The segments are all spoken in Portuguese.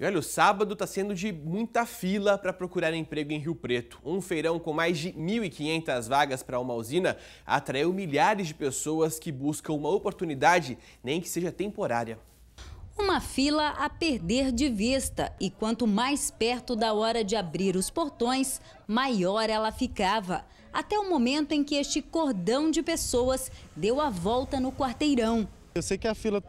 E olha, o sábado está sendo de muita fila para procurar emprego em Rio Preto. Um feirão com mais de 1.500 vagas para uma usina atraiu milhares de pessoas que buscam uma oportunidade, nem que seja temporária. Uma fila a perder de vista e quanto mais perto da hora de abrir os portões, maior ela ficava. Até o momento em que este cordão de pessoas deu a volta no quarteirão. Eu sei que a fila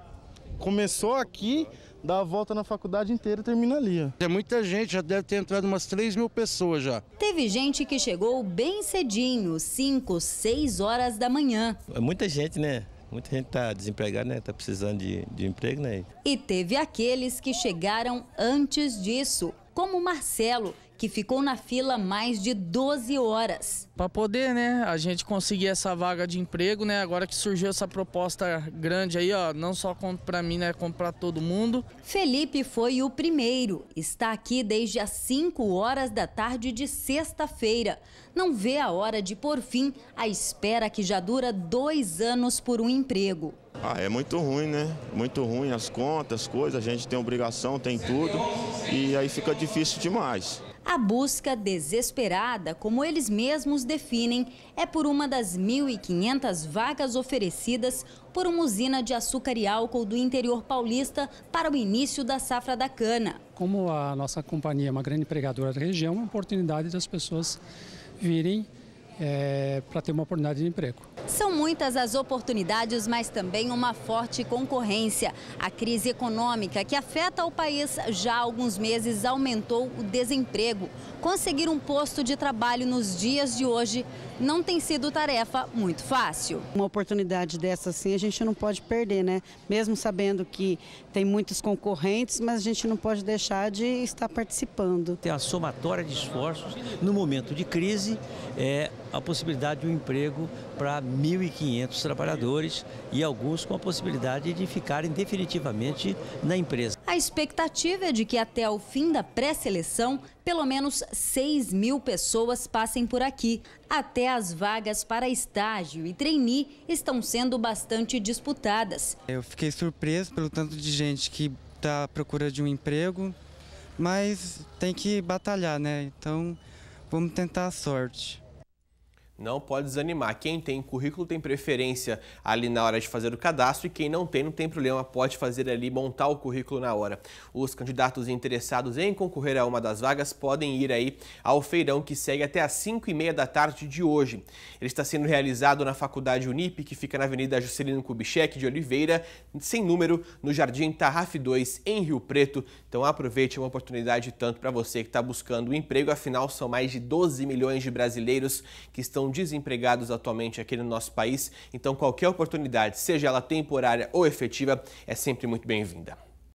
começou aqui, dá a volta na faculdade inteira e termina ali. Ó. É muita gente, já deve ter entrado umas 3 mil pessoas já. Teve gente que chegou bem cedinho, 5, 6 horas da manhã. É muita gente, né? Muita gente está desempregada, né? Está precisando de, de emprego, né? E teve aqueles que chegaram antes disso, como o Marcelo, que ficou na fila mais de 12 horas. Para poder, né, a gente conseguir essa vaga de emprego, né, agora que surgiu essa proposta grande aí, ó, não só para mim, né, como para todo mundo. Felipe foi o primeiro. Está aqui desde as 5 horas da tarde de sexta-feira. Não vê a hora de por fim a espera que já dura dois anos por um emprego. Ah, é muito ruim, né? Muito ruim as contas, as coisas, a gente tem obrigação, tem tudo e aí fica difícil demais. A busca desesperada, como eles mesmos definem, é por uma das 1.500 vagas oferecidas por uma usina de açúcar e álcool do interior paulista para o início da safra da cana. Como a nossa companhia é uma grande empregadora da região, é uma oportunidade das pessoas virem é, para ter uma oportunidade de emprego. São muitas as oportunidades, mas também uma forte concorrência. A crise econômica que afeta o país já há alguns meses aumentou o desemprego. Conseguir um posto de trabalho nos dias de hoje não tem sido tarefa muito fácil. Uma oportunidade dessa assim a gente não pode perder, né? Mesmo sabendo que tem muitos concorrentes, mas a gente não pode deixar de estar participando. Tem a somatória de esforços no momento de crise é a possibilidade de um emprego para 1.500 trabalhadores e alguns com a possibilidade de ficarem definitivamente na empresa. A expectativa é de que até o fim da pré-seleção, pelo menos 6 mil pessoas passem por aqui. Até as vagas para estágio e trainee estão sendo bastante disputadas. Eu fiquei surpreso pelo tanto de gente que está à procura de um emprego, mas tem que batalhar, né? Então vamos tentar a sorte. Não pode desanimar. Quem tem currículo tem preferência ali na hora de fazer o cadastro e quem não tem, não tem problema, pode fazer ali, montar o currículo na hora. Os candidatos interessados em concorrer a uma das vagas podem ir aí ao feirão que segue até às 5 e meia da tarde de hoje. Ele está sendo realizado na Faculdade Unip, que fica na Avenida Juscelino Kubitschek de Oliveira, sem número, no Jardim Tarraf 2, em Rio Preto. Então aproveite uma oportunidade tanto para você que está buscando um emprego, afinal são mais de 12 milhões de brasileiros que estão estão desempregados atualmente aqui no nosso país, então qualquer oportunidade, seja ela temporária ou efetiva, é sempre muito bem-vinda.